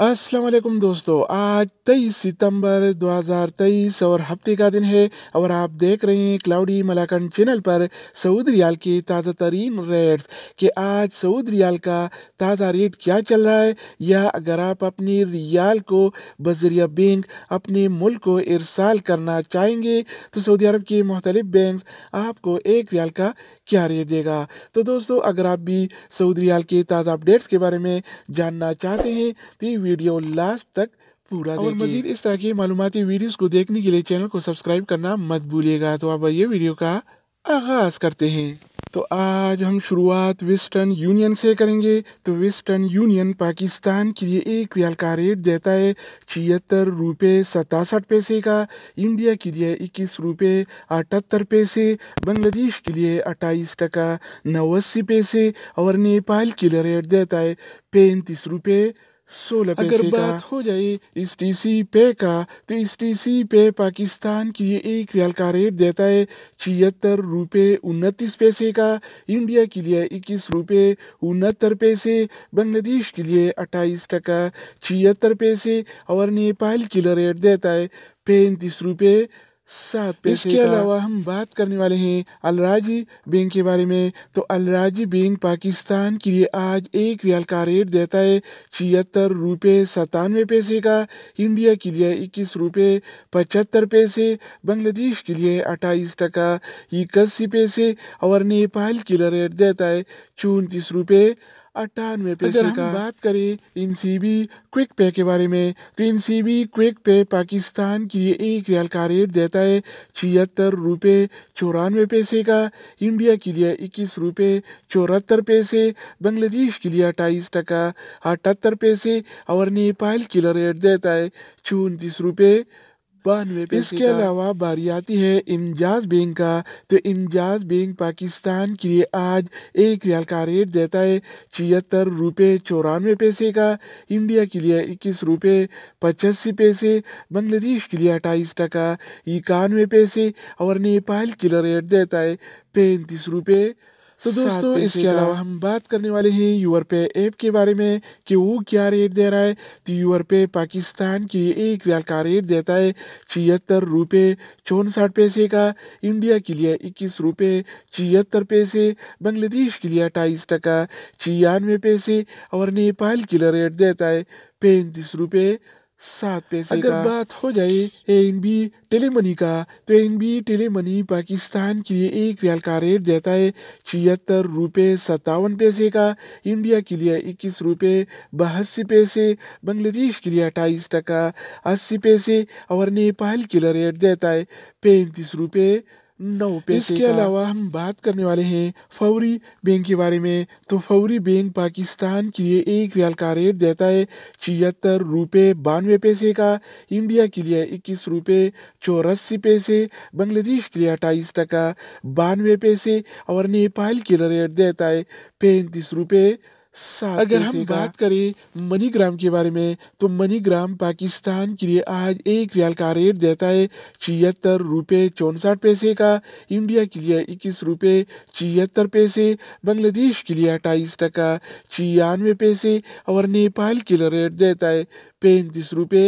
वालेकुम दोस्तों आज तेईस सितंबर 2023 और हफ्ते का दिन है और आप देख रहे हैं क्लाउडी मलाकंड चैनल पर सऊद रियाल के ताज़ा तरीन रेट्स कि आज सऊद रियाल का ताज़ा रेट क्या चल रहा है या अगर आप अपनी रियाल को बजरिया बैंक अपने मुल्क को इरसाल करना चाहेंगे तो सऊदी अरब के मुख्तलिफ बैंक आपको एक रियाल का क्या रेट देगा तो दोस्तों अगर आप भी सऊद रियाल के ताज़ा अपडेट्स के बारे में जानना चाहते हैं तो वीडियो लास्ट तक पूरा और मजीद इस तरह की मालूमती वीडियोस को देखने के लिए चैनल को सब्सक्राइब करना मत भूलिएगा तो आप ये वीडियो का आगाज़ करते हैं तो आज हम शुरुआत वेस्टर्न यूनियन से करेंगे तो वेस्टर्न यूनियन पाकिस्तान के लिए एक रियाल का रेट देता है छिहत्तर रुपये सतासठ पैसे का इंडिया के लिए इक्कीस रुपये अठहत्तर पैसे बांग्लादेश के लिए अट्ठाईस टका नवासी पैसे और नेपाल के लिए रेट देता है पैंतीस रुपये सोलह अगर बात हो जाए इस टीसी पे का तो इस टीसी पे पाकिस्तान की एक रियाल का रेट देता है छिहत्तर रुपये उनतीस पैसे का इंडिया के लिए इक्कीस रुपये उनहत्तर पैसे बांग्लादेश के लिए अट्ठाईस टका छिहत्तर पैसे और नेपाल के लिए रेट देता है पैंतीस रुपये पैसे इसके अलावा हम बात करने वाले हैं अलराजी बैंक के बारे में तो अलराजी बैंक पाकिस्तान के लिए आज एक रियाल का रेट देता है छिहत्तर रुपये सतानवे पैसे का इंडिया के लिए इक्कीस रुपये पचहत्तर पैसे बांग्लादेश के लिए अट्ठाईस टका इक्यासी पैसे और नेपाल के लिए रेट देता है चौंतीस रुपये अट्ठानवे पैसे अगर हम बात करें इन सी बी क्विक पे के बारे में तो इन बी क्विक पे पाकिस्तान के लिए एक रियल का रेट देता है छिहत्तर रुपये चौरानवे पैसे का इंडिया के लिए इक्कीस रुपये चौहत्तर पैसे बांग्लादेश के लिए अट्ठाईस टका अठहत्तर पैसे और नेपाल के लिए रेट देता है चौंतीस रुपये बानवे इसके अलावा बारी आती है इमजाज बैंक का तो इमजाज बैंक पाकिस्तान के लिए आज एक रियाल का रेट देता है छिहत्तर रुपये चौरानवे पैसे का इंडिया के लिए इक्कीस रुपये पचासी पैसे बांग्लादेश के लिए अट्ठाईस टका इक्यानवे पैसे और नेपाल के लिए रेट देता है पैंतीस रुपये तो दोस्तों इसके अलावा हम बात करने वाले हैं यूर पे ऐप के बारे में कि वो क्या रेट दे रहा है तो यूर पे पाकिस्तान की एक रियाल का रेट देता है छिहत्तर रुपये चौंसठ पैसे का इंडिया के लिए इक्कीस रुपये छिहत्तर पैसे बांग्लादेश के लिए अट्ठाईस टका छियानवे पैसे और नेपाल के लिए रेट देता है पैंतीस रुपये सात पैसे अगर का। बात हो जाए एन बी टेली मनी का तो एन बी टेली मनी पाकिस्तान के लिए एक रियाल का रेट देता है छिहत्तर रुपये सत्तावन पैसे का इंडिया के लिए इक्कीस रुपये बहस्सी पैसे बांग्लादेश के लिए अट्ठाईस टका अस्सी पैसे और नेपाल के लिए रेट देता है पैंतीस रुपये नौ पैसे इसके अलावा हम बात करने वाले हैं फौरी बैंक के बारे में तो फौरी बैंक पाकिस्तान के लिए एक रियाल का रेट देता है छिहत्तर रुपये बानवे पैसे का इंडिया के लिए इक्कीस रुपये चौरासी पैसे बांग्लादेश के लिए अट्ठाईस टका बानवे पैसे और नेपाल के लिए रेट देता है पैंतीस रुपये अगर हम बात करें मनीग्राम के बारे में तो मनीग्राम पाकिस्तान के लिए आज एक रियाल का रेट देता है छिहत्तर रुपये चौंसठ पैसे का इंडिया के लिए इक्कीस रुपये छिहत्तर पैसे बांग्लादेश के लिए अट्ठाईस टका छियानवे पैसे और नेपाल के लिए रेट देता है पैंतीस रुपये